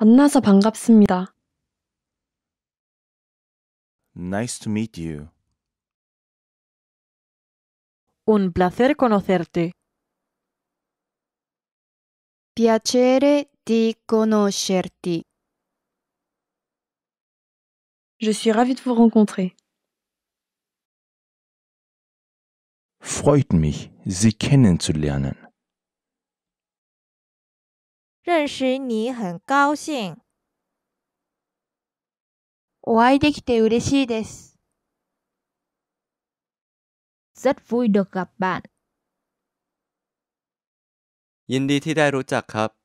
Nice to meet you. Un placer conocerte. Piacere di conoscerti. Je suis ravi de vous rencontrer. Freut mich, Sie kennenzulernen. 认识你很高兴。お会いできて嬉しいです。Rất vui được gặp bạn. ยินดีที่ได้รู้จักครับ